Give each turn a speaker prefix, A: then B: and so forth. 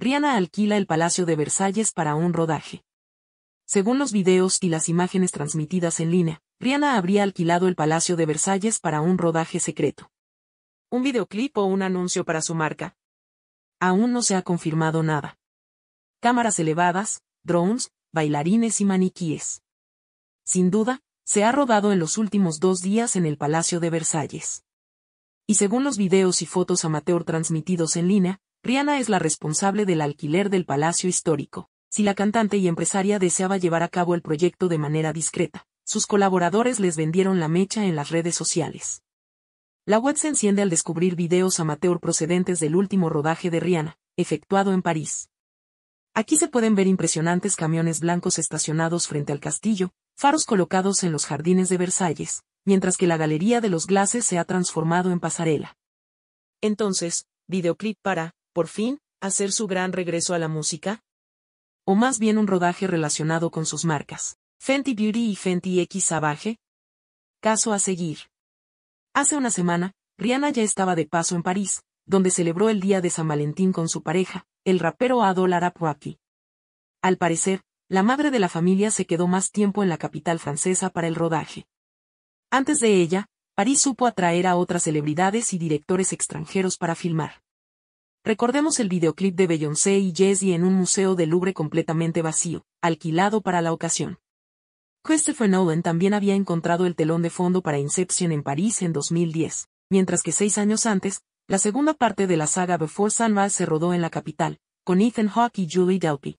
A: Rihanna alquila el Palacio de Versalles para un rodaje. Según los videos y las imágenes transmitidas en línea, Rihanna habría alquilado el Palacio de Versalles para un rodaje secreto. ¿Un videoclip o un anuncio para su marca? Aún no se ha confirmado nada. Cámaras elevadas, drones, bailarines y maniquíes. Sin duda, se ha rodado en los últimos dos días en el Palacio de Versalles. Y según los videos y fotos amateur transmitidos en línea, Rihanna es la responsable del alquiler del Palacio Histórico. Si la cantante y empresaria deseaba llevar a cabo el proyecto de manera discreta, sus colaboradores les vendieron la mecha en las redes sociales. La web se enciende al descubrir videos amateur procedentes del último rodaje de Rihanna, efectuado en París. Aquí se pueden ver impresionantes camiones blancos estacionados frente al castillo, faros colocados en los jardines de Versalles, mientras que la galería de los glaces se ha transformado en pasarela. Entonces, videoclip para por fin, hacer su gran regreso a la música? O más bien un rodaje relacionado con sus marcas, Fenty Beauty y Fenty X Savage? Caso a seguir. Hace una semana, Rihanna ya estaba de paso en París, donde celebró el Día de San Valentín con su pareja, el rapero Adol Arapuaki. Al parecer, la madre de la familia se quedó más tiempo en la capital francesa para el rodaje. Antes de ella, París supo atraer a otras celebridades y directores extranjeros para filmar. Recordemos el videoclip de Beyoncé y Jessie en un museo de Louvre completamente vacío, alquilado para la ocasión. Christopher Nolan también había encontrado el telón de fondo para Inception en París en 2010, mientras que seis años antes, la segunda parte de la saga Before Sunrise se rodó en la capital, con Ethan Hawke y Julie Delpy.